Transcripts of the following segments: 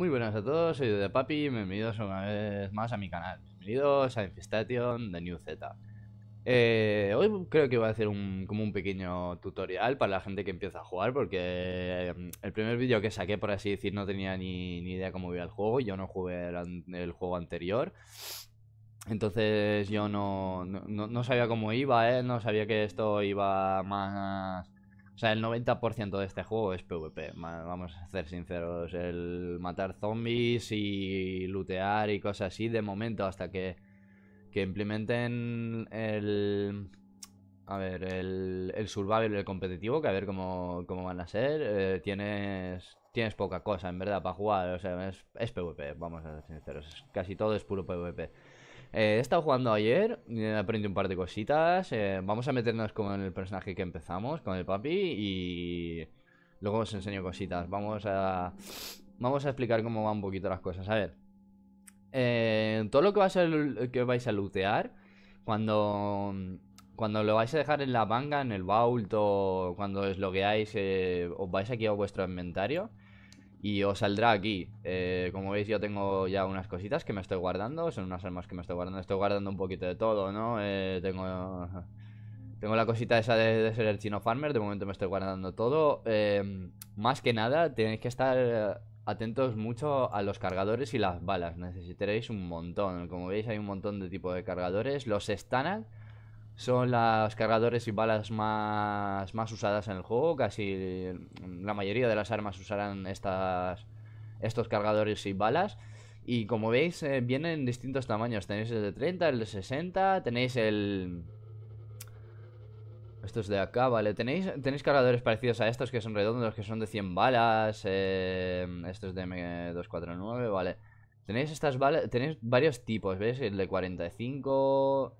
Muy buenas a todos, soy de Papi bienvenidos una vez más a mi canal. Bienvenidos a Infestation de New Z. Eh, hoy creo que voy a hacer como un pequeño tutorial para la gente que empieza a jugar porque mm, el primer vídeo que saqué, por así decir, no tenía ni, ni idea cómo iba el juego. Yo no jugué el, juego anterior. Entonces yo no, sabía cómo iba, ¿eh? no sabía que esto iba más o sea, el 90% de este juego es PvP, vamos a ser sinceros. El matar zombies y lootear y cosas así, de momento, hasta que, implementen el... A ver, el, el survival el competitivo, que a ver cómo, van a ser. Eh, tienes, tienes poca cosa, en verdad, para jugar. O sea, es PvP, vamos a ser sinceros. Casi todo es puro PvP. Eh, he estado jugando ayer, aprendí un par de cositas. Eh, vamos a meternos con el personaje que empezamos, con el papi, y luego os enseño cositas. Vamos a, vamos a explicar cómo van un poquito las cosas. A ver, eh, todo lo que, vais a, que vais a lootear, cuando, cuando lo vais a dejar en la manga, en el vault, o cuando lo os vais aquí a vuestro inventario. Y os saldrá aquí eh, Como veis yo tengo ya unas cositas que me estoy guardando Son unas armas que me estoy guardando Estoy guardando un poquito de todo, ¿no? Eh, tengo... Tengo la cosita esa de, ser el chino farmer, de momento me estoy guardando todo. Eh, más que nada, tenéis que estar atentos mucho a los cargadores y las balas. Necesitaréis un montón. Como veis, hay un montón de tipo de cargadores. Los stanag son los cargadores y balas más, más usadas en el juego. Casi la mayoría de las armas usarán estas, estos cargadores y balas. Y como veis, eh, vienen en distintos tamaños. Tenéis el de 30, el de 60, tenéis el... Estos de acá, vale. Tenéis, tenéis cargadores parecidos a estos que son redondos, que son de 100 balas. Eh, estos de M249, vale. Tenéis estas balas, tenéis varios tipos, veis El de 45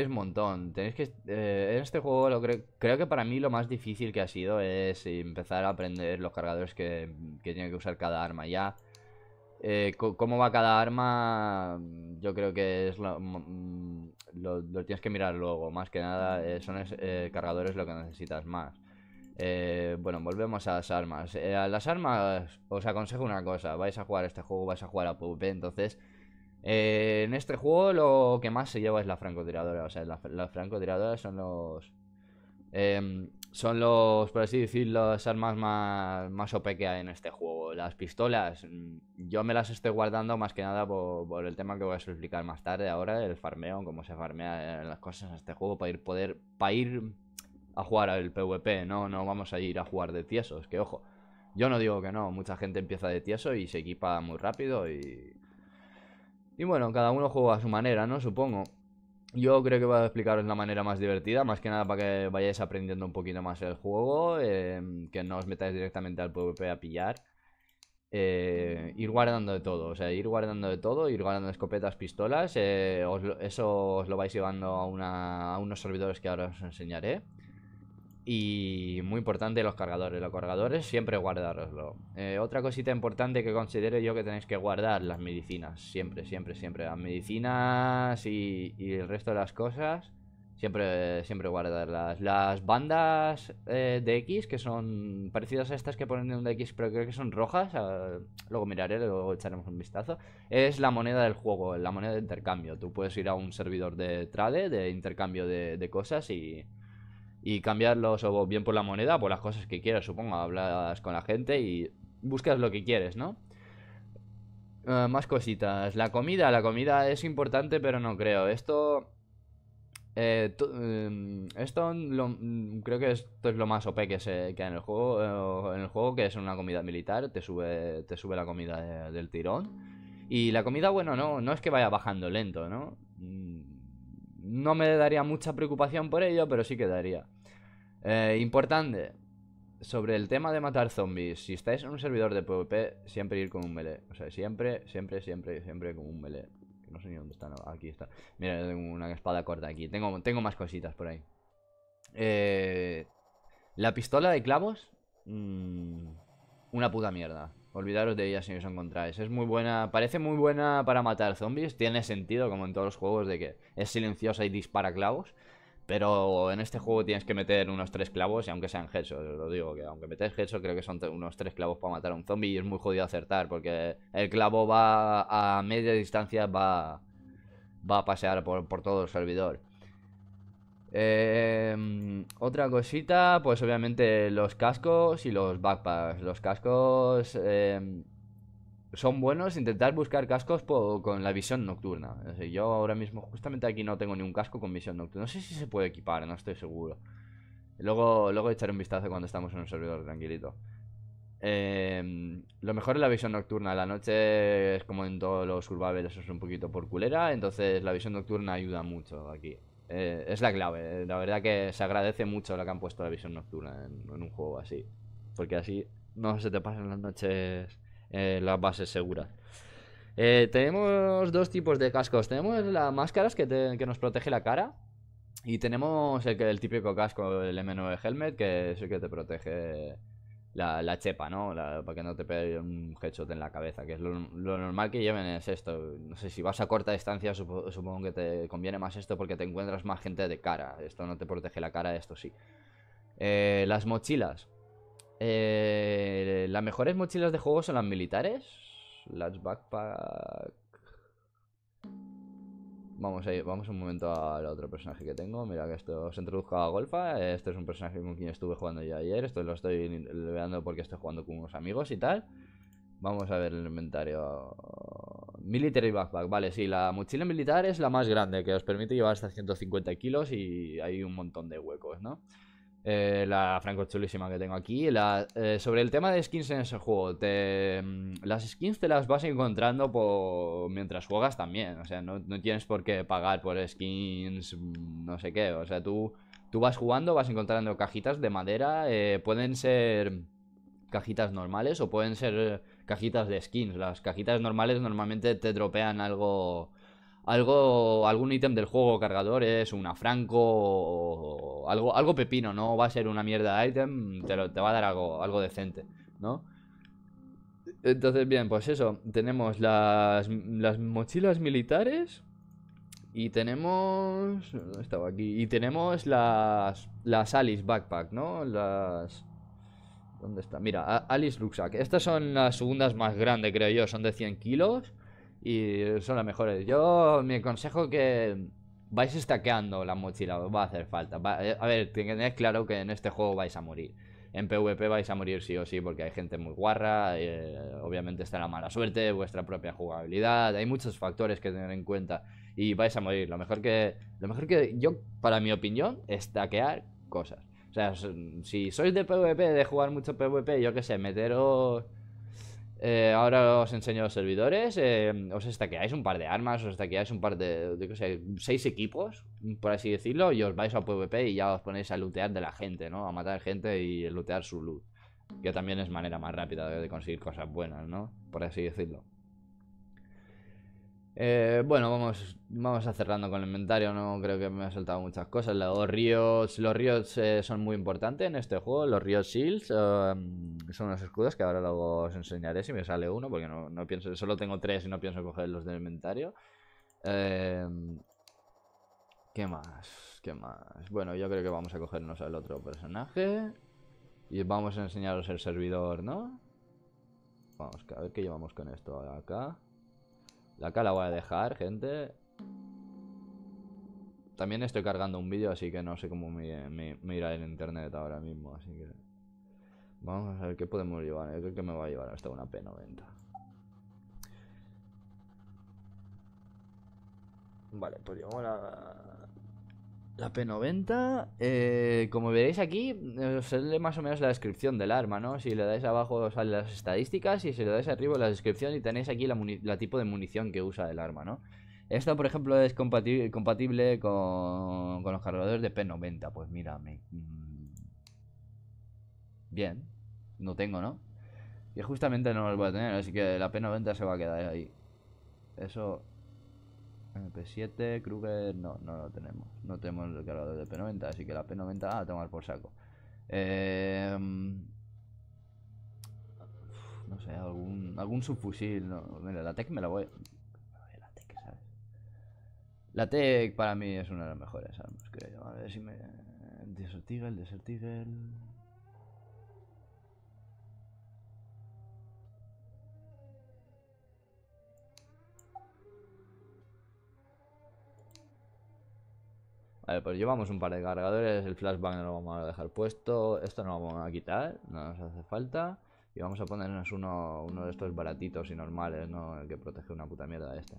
es un montón. Tenéis que. en eh, este juego lo creo, que para mí lo más difícil que ha sido es empezar a aprender los cargadores que, tiene que usar cada arma ya. Eh, cómo va cada arma, yo creo que es lo, mm, tienes que mirar luego. Más que nada, eh, son cargadores lo que necesitas más. bueno, volvemos a las armas. a las armas os aconsejo una cosa: vais a jugar este juego, vais a jugar a PvP, entonces eh, en este juego lo que más se lleva es la francotiradora. O sea, las francotiradoras son los... Em, son los, por así decirlo, las armas más, más OP que hay en este juego. Las pistolas, mm, yo me las estoy guardando más que nada por, por el tema que voy a explicar más tarde ahora, el farmeo, cómo se farmean eh, las cosas en este juego para ir poder, para ir a jugar al PvP, no, no vamos a ir a jugar de tiesos, que ojo, yo no digo que no, mucha gente empieza de tieso y se equipa muy rápido y y bueno, cada uno juega a su manera, ¿no? Supongo. Yo creo que voy a explicaros la manera más divertida, más que nada para que vayáis aprendiendo un poquito más el juego, em, que no os metáis directamente al PvP a pillar. Eh, ir guardando de todo, o sea, ir guardando de todo, ir guardando escopetas, pistolas, eh, eso os lo vais llevando a unos servidores que ahora os enseñaré. Y muy importante los cargadores. Los cargadores siempre guardaroslo eh, otra cosita importante que considero yo que tenéis que guardar, las medicinas. Siempre, siempre, siempre. Las medicinas y, el resto de las cosas. Siempre, siempre guardarlas. Las bandas eh, de X, que son parecidas a estas que ponen en un X pero creo que son rojas. Ah, luego miraré, luego echaremos un vistazo. Es la moneda del juego, la moneda de intercambio. Tú puedes ir a un servidor de trade, de intercambio de cosas y y cambiarlos o bien por la moneda, por las cosas que quieras, supongo. Hablas con la gente y buscas lo que quieres, ¿no? Eh, más cositas. La comida, la comida es importante, pero no creo. Esto. Eh, eh, esto creo que esto es lo más OP que, se, que en el juego. en el juego, que es una comida militar, te sube, te sube la comida del tirón. Y la comida, bueno, no, no es que vaya bajando lento, ¿no? Mm, no me daría mucha preocupación por ello, pero sí que daría. Eh, importante. Sobre el tema de matar zombies. Si estáis en un servidor de PvP, siempre ir con un melee. O sea, siempre, siempre, siempre, siempre con un melee. no sé ni dónde está. Aquí está. Mira, tengo una espada corta aquí. Tengo, tengo más cositas por ahí. Eh, la pistola de clavos. Mm, una puta mierda. Olvidaros de ella si os encontráis. Es muy buena. Parece muy buena para matar zombies. Tiene sentido, como en todos los juegos, de que es silenciosa y dispara clavos. Pero en este juego tienes que meter unos tres clavos, y aunque sean headshots, lo digo, que aunque metes headshots, creo que son unos tres clavos para matar a un zombie y es muy jodido acertar, porque el clavo va a media distancia, va, va a pasear por, todo el servidor. Em, otra cosita, pues obviamente los cascos y los backpacks. Los cascos... Em, son buenos intentar buscar cascos con la visión nocturna. yo ahora mismo justamente aquí no tengo ni un casco con visión nocturna. No sé si se puede equipar, no estoy seguro. Luego, luego echaré un vistazo cuando estamos en un servidor, tranquilito. Em, lo mejor es la visión nocturna. La noche es como en todos los survival, eso es un poquito por culera. Entonces la visión nocturna ayuda mucho aquí. Eh, es la clave. La verdad que se agradece mucho la que han puesto la visión nocturna en un juego así. Porque así no se te pasan las noches eh, las bases seguras. Eh, tenemos dos tipos de cascos. Tenemos las máscaras que, que nos protege la cara. Y tenemos el, el típico casco, el M9 Helmet, que es el que te protege la, chepa, ¿no? para que no te pegue un headshot en la cabeza, que es lo, normal que lleven es esto. No sé, si vas a corta distancia supongo que te conviene más esto porque te encuentras más gente de cara. Esto no te protege la cara, esto sí. Eh, las mochilas. Eh, ¿Las mejores mochilas de juego son las militares? Las backpack... Vamos a vamos un momento al otro personaje que tengo. Mira que esto se introduzca a Golfa. Este es un personaje con quien estuve jugando ya ayer. Esto lo estoy leveando porque estoy jugando con unos amigos y tal. Vamos a ver el inventario. Military Backpack, vale, sí, la mochila militar es la más grande, que os permite llevar hasta 150 kilos y hay un montón de huecos, ¿no? Eh, la franco chulísima que tengo aquí. Eh, sobre el tema de skins en ese juego, te, mm, las skins te las vas encontrando mientras juegas también. O sea, no, tienes por qué pagar por skins, mm, no sé qué. O sea, tú, tú vas jugando, vas encontrando cajitas de madera. Eh, pueden ser cajitas normales o pueden ser cajitas de skins. Las cajitas normales normalmente te dropean algo algo, algún ítem del juego, cargadores, una franco, o algo, algo pepino, no va a ser una mierda de ítem, te, te va a dar algo, decente, ¿no? Entonces, bien, pues eso, tenemos las, mochilas militares y tenemos... Estaba aquí. Y tenemos las, las Alice Backpack, ¿no? Las... ¿Dónde está? Mira, Alice Rucksack. Estas son las segundas más grandes, creo yo. Son de 100 kilos y son las mejores. Yo me aconsejo que vais estaqueando la mochila, os va a hacer falta. Eh, a ver, tened claro que en este juego vais a morir. En PvP vais a morir sí o sí porque hay gente muy guarra, eh, obviamente está la mala suerte, vuestra propia jugabilidad, hay muchos factores que tener en cuenta y vais a morir. Lo mejor que, lo mejor que yo, para mi opinión, es taquear cosas. O sea, si sois de PvP, de jugar mucho PvP, yo qué sé, meteros eh, ahora os enseño los servidores. Eh, os estaqueáis un par de armas, os estaqueáis un par de, de seis equipos, por así decirlo, y os vais a PvP y ya os ponéis a lootear de la gente, ¿no? A matar gente y lootear su loot. Que también es manera más rápida de conseguir cosas buenas, ¿no? Por así decirlo. Eh, bueno, vamos, vamos a cerrando con el inventario. No creo que me ha soltado muchas cosas. Los ríos, los ríos eh, son muy importantes en este juego. Los ríos shields eh, son unos escudos que ahora luego os enseñaré si me sale uno, porque no, pienso, solo tengo tres y no pienso coger los del inventario. ¿Qué más? ¿Qué más? Bueno, yo creo que vamos a cogernos al otro personaje y vamos a enseñaros el servidor, ¿no? Vamos a ver qué llevamos con esto acá. La acá la voy a dejar, gente. También estoy cargando un vídeo, así que no sé cómo me, irá el internet ahora mismo, así que... Vamos a ver qué podemos llevar. Yo creo que me va a llevar hasta una P90. Vale, pues llevamos la... La P90, eh, como veréis aquí, eh, os sale más o menos la descripción del arma, ¿no? Si le dais abajo salen las estadísticas y si le dais arriba la descripción y tenéis aquí la, tipo de munición que usa el arma, ¿no? Esta, por ejemplo, es compatible, con, los cargadores de P90, pues mira, mm, Bien, no tengo, ¿no? Y justamente no los voy a tener, así que la P90 se va a quedar ahí. Eso MP7, Kruger, no, no lo tenemos. No tenemos el cargador de P90, así que la P90 a tomar por saco. Eh, no sé, algún, algún subfusil. No. Mira, la TEC me la voy. La TEC, ¿sabes? La TEC para mí es una de las mejores armas, creo A ver si me. Desert Eagle, Desert Eagle. Vale, pues llevamos un par de cargadores, el flashbang no lo vamos a dejar puesto, esto no lo vamos a quitar, no nos hace falta. Y vamos a ponernos uno, de estos baratitos y normales, ¿no? El que protege una puta mierda este.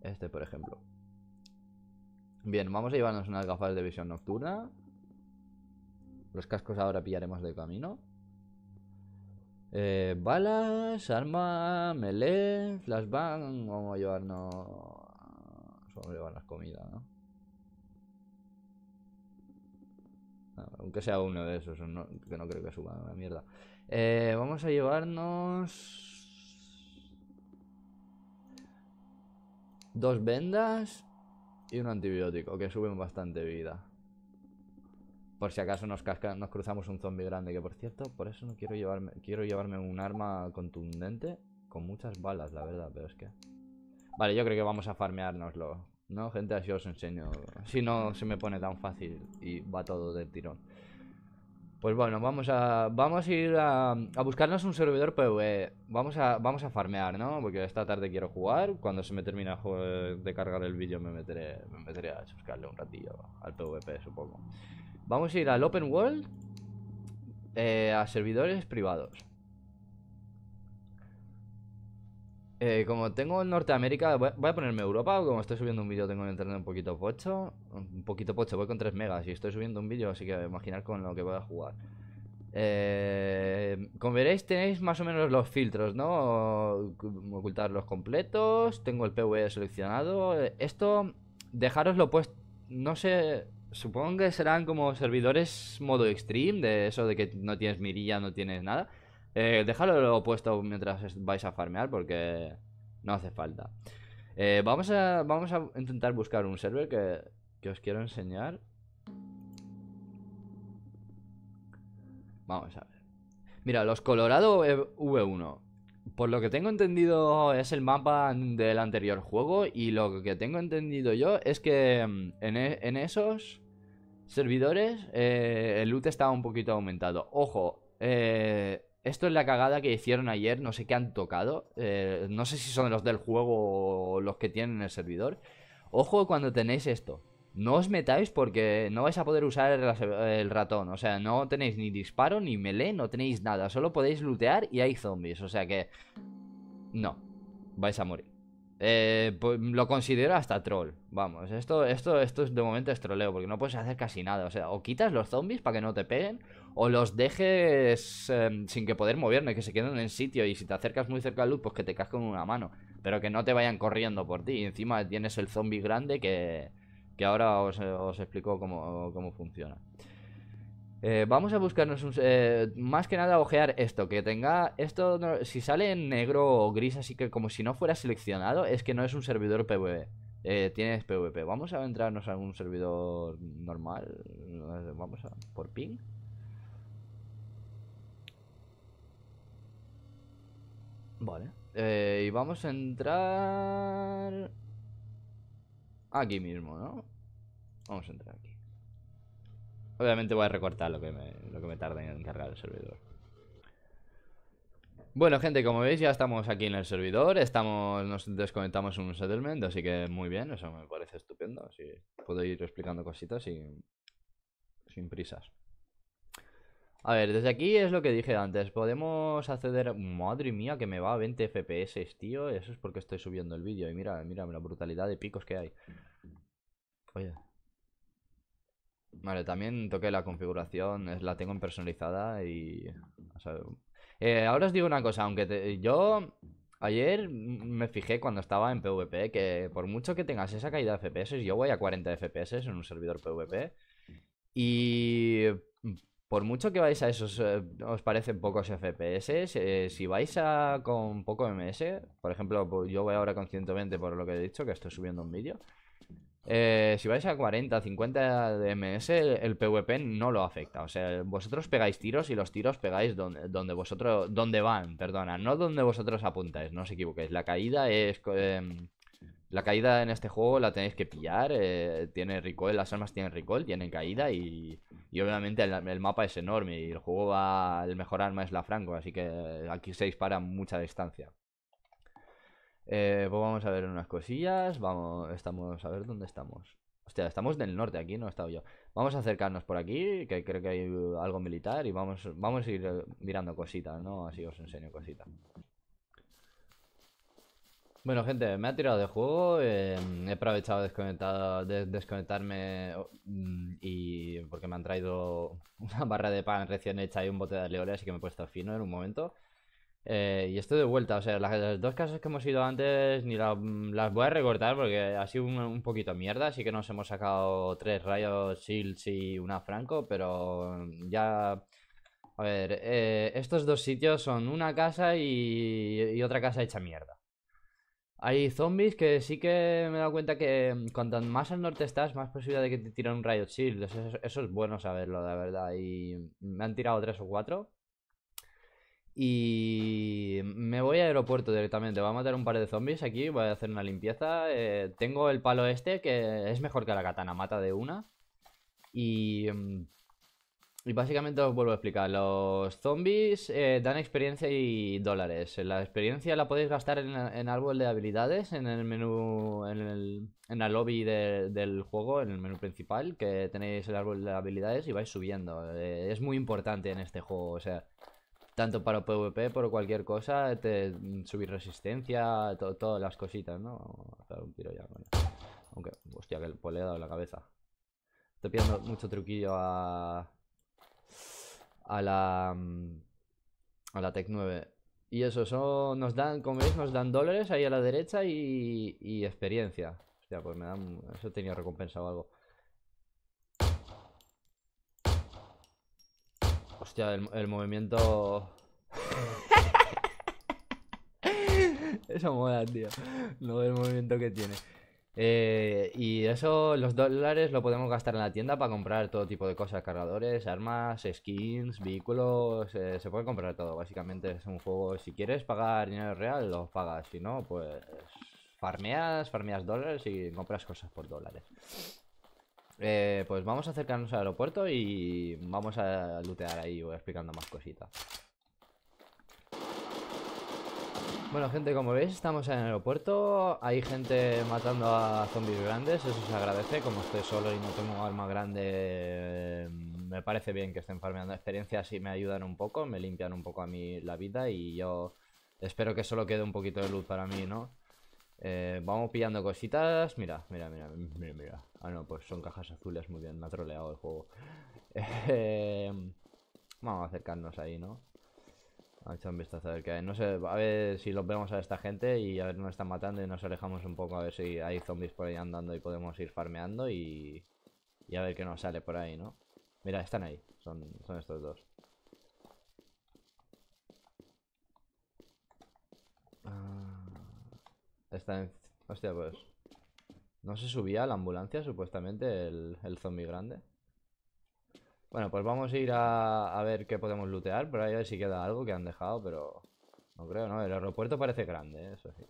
Este, por ejemplo. Bien, vamos a llevarnos unas gafas de visión nocturna. Los cascos ahora pillaremos de camino. Eh, balas, arma, melee, flashbang. Vamos a llevarnos. Vamos a llevarnos comida, ¿no? Aunque sea uno de esos, que no creo que suba la mierda. Eh, vamos a llevarnos... Dos vendas y un antibiótico, que suben bastante vida. Por si acaso nos, nos cruzamos un zombie grande, que por cierto, por eso no quiero llevarme... Quiero llevarme un arma contundente con muchas balas, la verdad, pero es que... Vale, yo creo que vamos a farmeárnoslo no, gente, así os enseño. Si no, se me pone tan fácil y va todo de tirón. Pues bueno, vamos a, vamos a ir a, buscarnos un servidor PvE. Vamos a, vamos a farmear, ¿no? Porque esta tarde quiero jugar. Cuando se me termine de cargar el vídeo me meteré, me a buscarle un ratillo al PvP, supongo. Vamos a ir al Open World eh, a servidores privados. Eh, como tengo en Norteamérica, voy, a ponerme Europa, como estoy subiendo un vídeo tengo el internet un poquito pocho, un poquito pocho, voy con 3 megas y estoy subiendo un vídeo, así que imaginar con lo que voy a jugar. Eh, como veréis tenéis más o menos los filtros, ¿no? Ocultar los completos, tengo el PV e seleccionado. Eh, esto, dejaroslo pues, no sé, supongo que serán como servidores modo extreme, de eso de que no tienes mirilla, no tienes nada. Eh, dejadlo puesto mientras vais a farmear porque no hace falta. Eh, vamos, a, vamos a intentar buscar un server que, os quiero enseñar. Vamos a ver. Mira, los Colorado e- V1. Por lo que tengo entendido es el mapa del anterior juego y lo que tengo entendido yo es que mm, e-, en, esos servidores eh, el loot estaba un poquito aumentado. Ojo, eh, esto es la cagada que hicieron ayer, no sé qué han tocado. Eh, no sé si son los del juego o los que tienen el servidor. Ojo cuando tenéis esto. No os metáis porque no vais a poder usar el ratón. O sea, no tenéis ni disparo, ni melee, no tenéis nada. Solo podéis lootear y hay zombies. O sea que... No. Vais a morir. Eh, pues, lo considero hasta troll. Vamos, esto, esto, esto de momento es troleo, porque no puedes hacer casi nada. O sea, o quitas los zombies para que no te peguen, o los dejes em, sin que poder moverme, que se queden en sitio. Y si te acercas muy cerca al luz, pues que te con una mano. Pero que no te vayan corriendo por ti. Y encima tienes el zombie grande que, que ahora os, explico cómo, cómo funciona. Eh, vamos a buscarnos un, eh, más que nada ojear esto, que tenga esto, si sale en negro o gris, así que como si no fuera seleccionado, es que no es un servidor PvP. E. Eh, tienes PvP. Vamos a entrarnos a un servidor normal. Vamos a por ping. Vale. y vamos a entrar aquí mismo, ¿no? Vamos a entrar. Obviamente voy a recortar lo que me, lo que me tarde en cargar el servidor. Bueno, gente, como veis ya estamos aquí en el servidor, estamos, nos desconectamos un settlement, así que muy bien, eso me parece estupendo, si puedo ir explicando cositas y, sin prisas. A ver, desde aquí es lo que dije antes, podemos acceder... Madre mía, que me va a 20 FPS, tío, eso es porque estoy subiendo el vídeo y mira, mira la brutalidad de picos que hay. Oye, Vale, también toqué la configuración, la tengo personalizada y... Eh, ahora os digo una cosa, aunque yo ayer me fijé cuando estaba en PvP que por mucho que tengas esa caída de FPS, yo voy a 40 FPS en un servidor PvP y por mucho que vais a esos, eh, os parecen pocos FPS, eh, si vais a con poco MS, por ejemplo, pues yo voy ahora con 120 por lo que he dicho, que estoy subiendo un vídeo, eh, si vais a 40, 50 de MS, el, PvP no lo afecta. O sea, vosotros pegáis tiros y los tiros pegáis donde, vosotros. van, perdona, no donde vosotros apuntáis, no os equivoquéis. La caída es. Em, la caída en este juego la tenéis que pillar. Eh, tiene recoil, las armas tienen recoil, tienen caída y, obviamente el, el, mapa es enorme y el juego va. El mejor arma es la Franco, así que aquí se dispara mucha distancia. Eh, pues vamos a ver unas cosillas. Vamos, estamos a ver dónde estamos. Hostia, estamos del norte aquí, no he estado yo. Vamos a acercarnos por aquí, que creo que hay algo militar, y vamos, vamos a ir eh, mirando cositas, ¿no? Así os enseño cositas. Bueno, gente, me ha tirado de juego, eh, he aprovechado de desconectarme mm, y porque me han traído una barra de pan recién hecha y un bote de aleole, así que me he puesto fino en un momento. Eh, y esto de vuelta, o sea, las, dos casas que hemos ido antes ni mm, las voy a recortar porque ha sido un, poquito mierda, así que nos hemos sacado tres rayos, shields y una franco, pero mm, ya... A ver, eh, estos dos sitios son una casa y, otra casa hecha mierda. Hay zombies que sí que me he dado cuenta que mm, cuanto más al norte estás, más posibilidad de que te tiren un rayo shield. eso, es bueno saberlo, la verdad. Y me han tirado tres o cuatro. Y me voy al aeropuerto directamente. Voy a matar un par de zombies aquí. Voy a hacer una limpieza. Eh, tengo el palo este, que es mejor que la katana. Mata de una. Y... Mm, y básicamente os vuelvo a explicar. Los zombies eh, dan experiencia y dólares. La experiencia la podéis gastar en, árbol de habilidades, en el menú, en, el, en la lobby del juego, en el menú principal, que tenéis el árbol de habilidades y vais subiendo. Eh, es muy importante en este juego. O sea, tanto para PvP, por cualquier cosa, mm, subir resistencia, todas las cositas, ¿no? Vamos a dar un tiro ya Aunque, hostia, que pues le he dado la cabeza. Estoy pidiendo mucho truquillo a... A la... Mm, a la Tech 9. Y eso, nos dan, como veis, nos dan dólares ahí a la derecha y, y experiencia. Hostia, pues me dan... Eso tenía recompensado algo. Hostia, el, movimiento... eso mola, tío. Lo del movimiento que tiene. Eh, y eso, los dólares lo podemos gastar en la tienda para comprar todo tipo de cosas, cargadores, armas, skins, vehículos, eh, se puede comprar todo, básicamente es un juego, si quieres pagar dinero real, lo pagas, si no, pues farmeas, farmeas dólares y compras cosas por dólares. Eh, pues vamos a acercarnos al aeropuerto y vamos a lootear ahí, o explicando más cositas. Bueno, gente, como veis, estamos en el aeropuerto. Hay gente matando a zombies grandes, eso se agradece. Como estoy solo y no tengo arma grande, em, me parece bien que estén farmeando experiencias y me ayudan un poco, me limpian un poco a mí la vida y yo espero que solo quede un poquito de luz para mí, ¿no? Eh, vamos pillando cositas. Mira, mira, mira, mira, Ah, no, pues son cajas azules. Muy bien, me ha troleado el juego. Eh, vamos a acercarnos ahí, ¿no? A echar un vistazo a ver qué hay. No sé, a ver si los vemos a esta gente y a ver, nos están matando y nos alejamos un poco a ver si hay zombies por ahí andando y podemos ir farmeando y, y a ver qué nos sale por ahí, ¿no? Mira, están ahí. Son, son estos dos. Ah. Está en... Hostia, pues... ¿No se subía a la ambulancia, supuestamente, el, el zombie grande? Bueno, pues vamos a ir a, ver qué podemos lootear. Por ahí a ver si queda algo que han dejado, pero... No creo, ¿no? El aeropuerto parece grande, ¿eh? eso sí.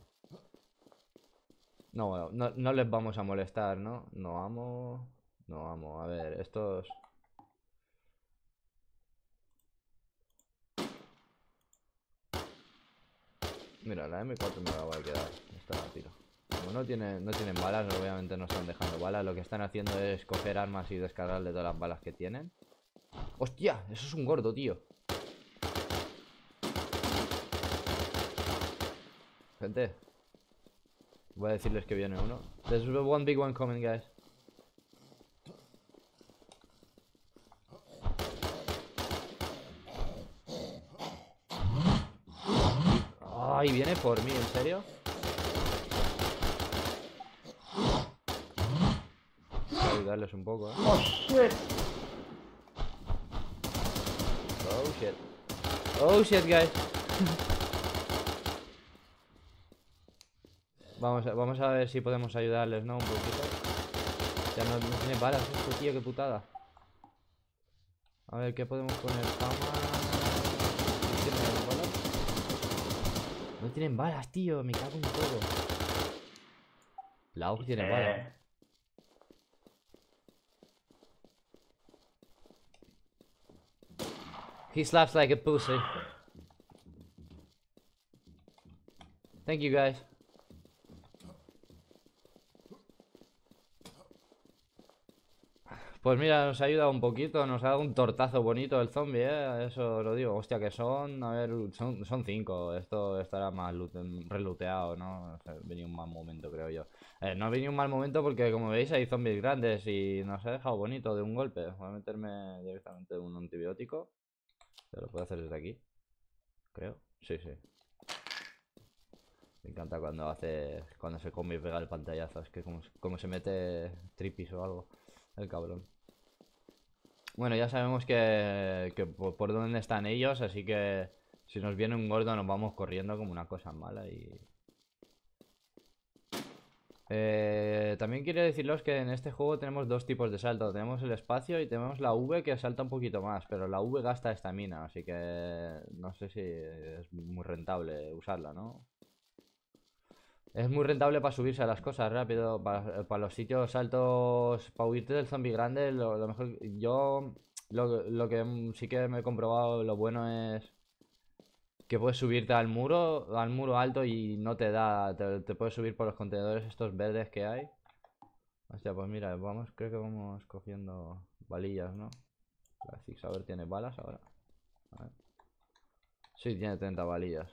No, no, no les vamos a molestar, ¿no? No amo... No amo. A ver, estos... Mira, la M4 me la voy a quedar. tiro. Como no no tienen balas, obviamente no están dejando balas. Lo que están haciendo es coger armas y descargarle todas las balas que tienen. ¡Hostia! Eso es un gordo, tío. Gente. Voy a decirles que viene uno. There's one big one coming, guys. Y viene por mí, ¿en serio? ayudarles un poco, ¿eh? Oh, shit. Oh, shit. Oh, shit, guys. vamos, a, vamos a ver si podemos ayudarles, ¿no? Un poquito. Ya no, tiene balas este tío, qué putada. A ver, ¿qué podemos poner? Cama... ¿Tiene no tienen balas, tío. Me cago en todo. La tiene balas. He slaps like a pussy. Thank you guys. Pues mira, nos ha ayudado un poquito, nos ha dado un tortazo bonito el zombie, ¿eh? eso lo digo. Hostia, que son, a ver, son, cinco. Esto estará más reluteado, ¿no? O venía un mal momento, creo yo. Eh, no ha venido un mal momento porque, como veis, hay zombies grandes y nos ha dejado bonito de un golpe. Voy a meterme directamente un antibiótico. Se lo puedo hacer desde aquí, creo. Sí, sí. Me encanta cuando hace, cuando se come y pega el pantallazo. Es que como se mete tripis o algo, el cabrón. Bueno, ya sabemos que, por, dónde están ellos, así que si nos viene un gordo nos vamos corriendo como una cosa mala y... Eh, también quiero decirles que en este juego tenemos dos tipos de salto. Tenemos el espacio y tenemos la V que salta un poquito más, pero la V gasta estamina, así que no sé si es muy rentable usarla, ¿no? Es muy rentable para subirse a las cosas rápido, para, los sitios altos, para huirte del zombie grande, lo, mejor... Yo lo, que sí que me he comprobado, lo bueno es que puedes subirte al muro, al muro alto y no te da, te, puedes subir por los contenedores estos verdes que hay. Hostia, pues mira, vamos, creo que vamos cogiendo balillas, ¿no? La ver? tiene balas ahora. Sí, tiene 30 balillas.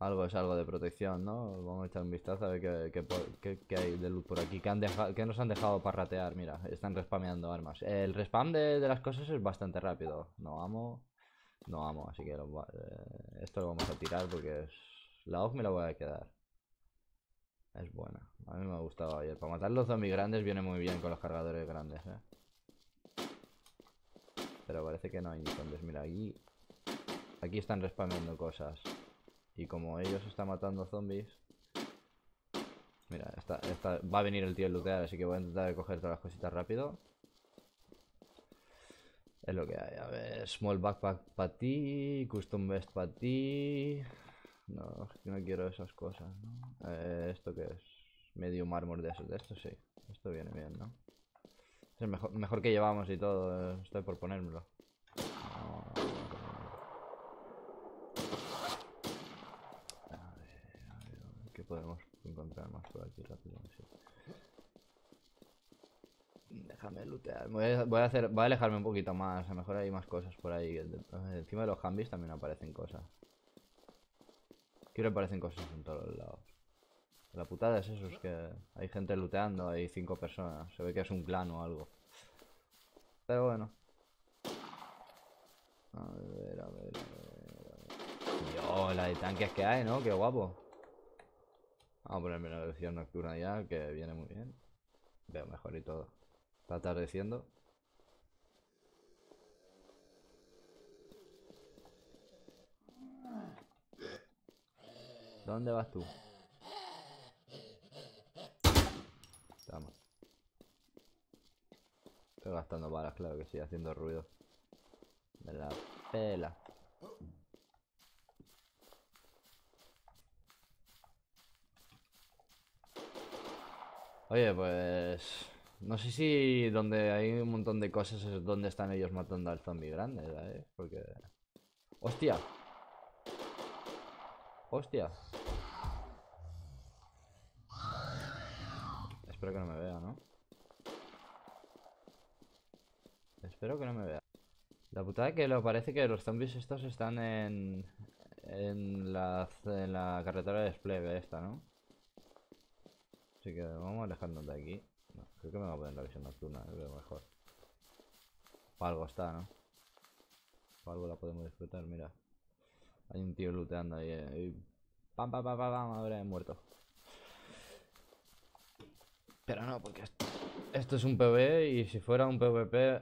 Algo es algo de protección, ¿no? Vamos a echar un vistazo a ver qué, hay de luz por aquí. ¿Qué, nos han dejado para ratear? Mira, están respameando armas. El respam de, las cosas es bastante rápido. No amo. No amo, así que eh, esto lo vamos a tirar porque es... La off me la voy a quedar. Es buena. A mí me ha gustado ayer. Para matar los zombies grandes viene muy bien con los cargadores grandes, ¿eh? Pero parece que no hay zombies. Mira, aquí... Aquí están respameando cosas. Y como ellos están matando zombies... Mira, va a venir el tío a lootear, así que voy a intentar coger todas las cositas rápido. Es lo que hay. A ver, small backpack para ti, custom vest para ti... No, no quiero esas cosas, ¿no? ¿Esto que es? Medio mármol de esos, de esto sí. Esto viene bien, ¿no? Es mejor, mejor que llevamos y todo. Eh, estoy por ponérmelo. aquí rápido. Déjame lootear. Voy a, hacer, voy a alejarme un poquito más. A lo mejor hay más cosas por ahí. Encima de los hambis también aparecen cosas. Quiero que aparecen cosas en todos lados. La putada es eso, es que hay gente looteando, hay cinco personas. Se ve que es un clan o algo. Pero bueno. A ver, a ver, a ver. A ver. de tanques que hay, ¿no? Qué guapo. Vamos a ponerme la versión nocturna ya, que viene muy bien. Veo mejor y todo. Está atardeciendo. ¿Dónde vas tú? Vamos. Estoy gastando balas, claro que sí, haciendo ruido. De la pela. Oye, pues... No sé si donde hay un montón de cosas es donde están ellos matando al zombie grande, ¿eh? Porque... ¡Hostia! ¡Hostia! Espero que no me vea, ¿no? Espero que no me vea. La putada que lo parece que los zombies estos están en... En la, carretera de despliegue esta, ¿no? Así que vamos alejándonos de aquí. creo que me va a poner la visión nocturna, es lo mejor. Para algo está, ¿no? Para algo la podemos disfrutar, mira. Hay un tío looteando ahí. Pam, pam, pam, pam, pam, ahora he muerto. Pero no, porque esto, esto es un PvE y si fuera un PvP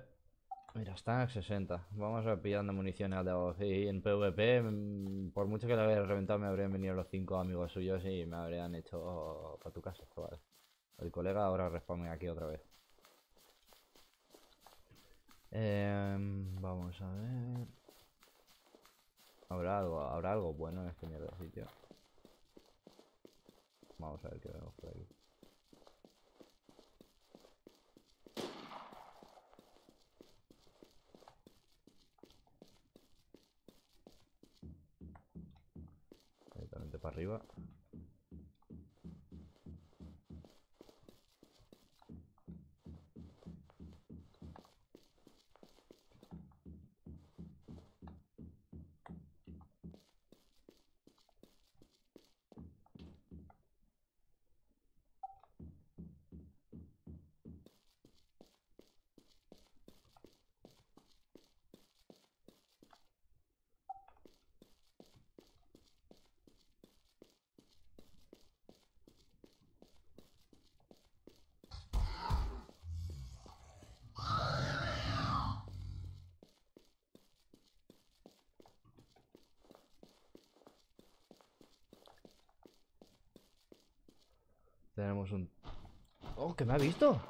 Mira, están en 60. Vamos a pillando munición de abajo. Y en PvP, mm, por mucho que lo habría reventado, me habrían venido los cinco amigos suyos y me habrían hecho para tu casa, El colega ahora responde aquí otra vez. Em, vamos a ver. Habrá algo, habrá algo bueno en este mierda sitio. Vamos a ver qué vemos por aquí. arriba Tenemos un... ¡Oh, que me ha visto!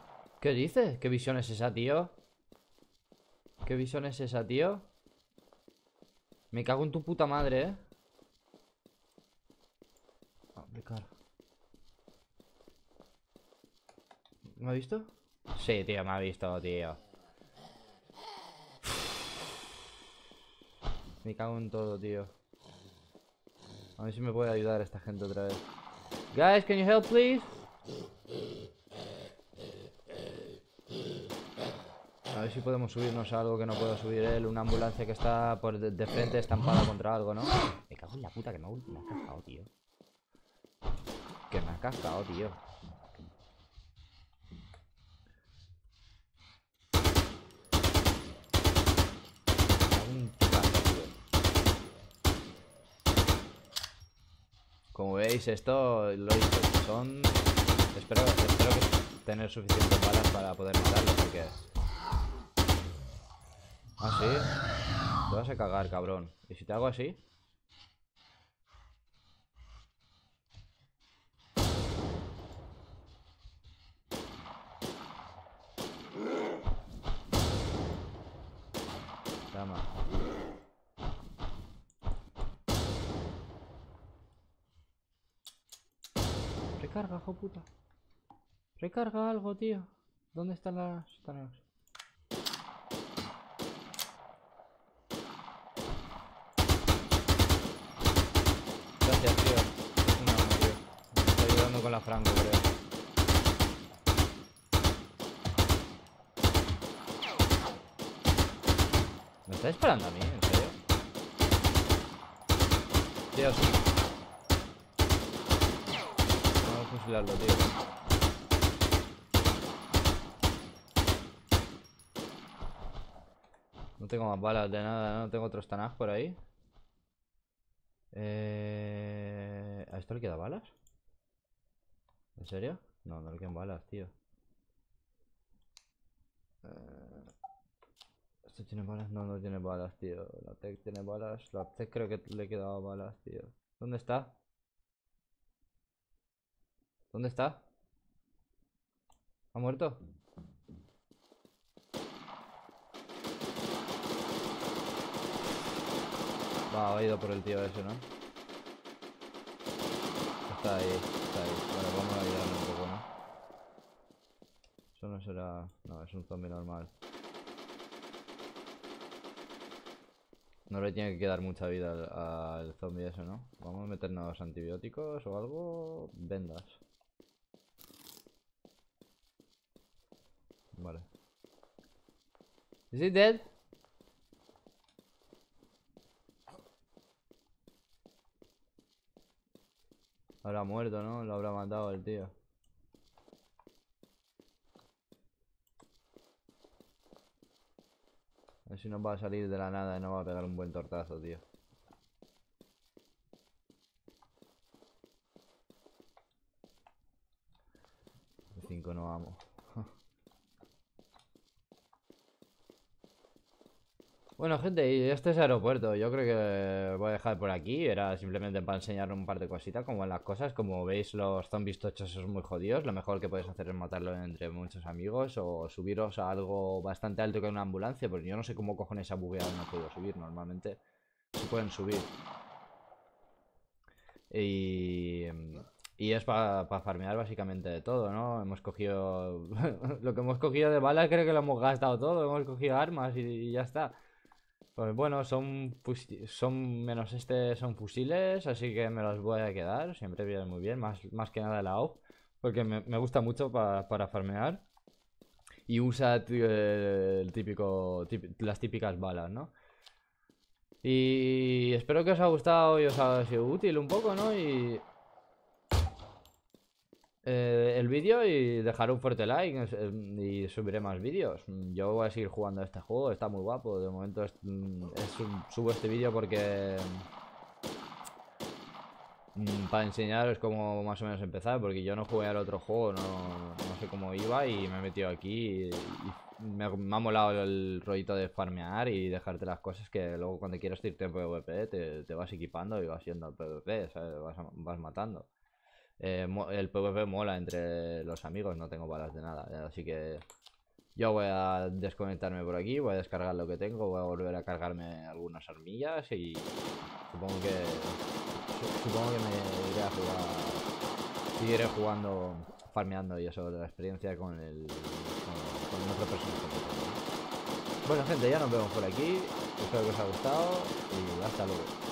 ¿Qué dices? ¿Qué visión es esa, tío? ¿Qué visión es esa, tío? Me cago en tu puta madre, ¿eh? Ah, ¿Me ha visto? Sí, tío, me ha visto, tío. Me cago en todo, tío. A ver si me puede ayudar esta gente otra vez. Guys, can you help, please? A ver si podemos subirnos a algo que no pueda subir él. Una ambulancia que está por de, frente estampada contra algo, ¿no? Me cago en la puta que me, ha cascado, tío. Que me ha cascado, tío. Como veis, esto lo son... Espero, que tener suficientes balas para poder así que... ¿Ah, sí? Te vas a cagar, cabrón. ¿Y si te hago así? puta. Recarga algo, tío. ¿Dónde están las tareas? Gracias, tío. No, tío. Me está ayudando con la franco, creo. ¿Me está disparando a mí? ¿En serio? Tío, sí. No tengo más balas de nada, no tengo otros tanás por ahí. Eh, ¿A esto le queda balas? ¿En serio? No, no le quedan balas, tío. Eh, ¿Esto tiene balas? No, no tiene balas, tío. La TEC tiene balas. La TEC creo que le quedaba balas, tío. ¿Dónde está? ¿Dónde está? ¿Ha muerto? Va, ha ido por el tío ese, ¿no? Está ahí, está ahí. Bueno, vamos a ayudarle un poco, ¿no? Eso no será... No, es un zombie normal. No le tiene que quedar mucha vida al, al zombie ese, ¿no? Vamos a meternos antibióticos o algo. Vendas. Vale. es dead? Habrá muerto, ¿no? Lo habrá matado el tío. A ver si nos va a salir de la nada y nos va a pegar un buen tortazo, tío. El 5 no vamos. Bueno, gente, este es el aeropuerto. Yo creo que voy a dejar por aquí. Era simplemente para enseñar un par de cositas, como en las cosas. Como veis, los zombies tochos son muy jodidos. Lo mejor que podéis hacer es matarlo entre muchos amigos o subiros a algo bastante alto que una ambulancia. Porque yo no sé cómo cojones a buguear no puedo subir. Normalmente se pueden subir. Y... Y es para farmear básicamente de todo, ¿no? Hemos cogido... lo que hemos cogido de balas creo que lo hemos gastado todo. Hemos cogido armas y ya está. Pues bueno, son, son menos este son fusiles, así que me los voy a quedar. Siempre vienen muy bien, más, más que nada la op porque me, gusta mucho para farmear. Y usa el típico, las típicas balas, ¿no? Y espero que os haya gustado y os haya sido útil un poco, ¿no? Y eh, el vídeo y dejar un fuerte like em, y subiré más vídeos. Yo voy a seguir jugando a este juego, está muy guapo. De momento es, mm, subo este vídeo porque... Mm, mm, para enseñaros cómo más o menos empezar, porque yo no jugué al otro juego, no, no sé cómo iba y me he metido aquí me, ha molado el rollito de farmear y dejarte las cosas que luego cuando quieres irte en PvP te, vas equipando y vas yendo al PvP, vas matando. Eh, el PvP mola entre los amigos, no tengo balas de nada, eh, así que yo voy a desconectarme por aquí, voy a descargar lo que tengo, voy a volver a cargarme algunas armillas y supongo que supongo que me iré a jugar, seguiré jugando, farmeando y eso, la experiencia con el, con, otro personaje. Bueno gente, ya nos vemos por aquí, espero que os haya gustado y hasta luego.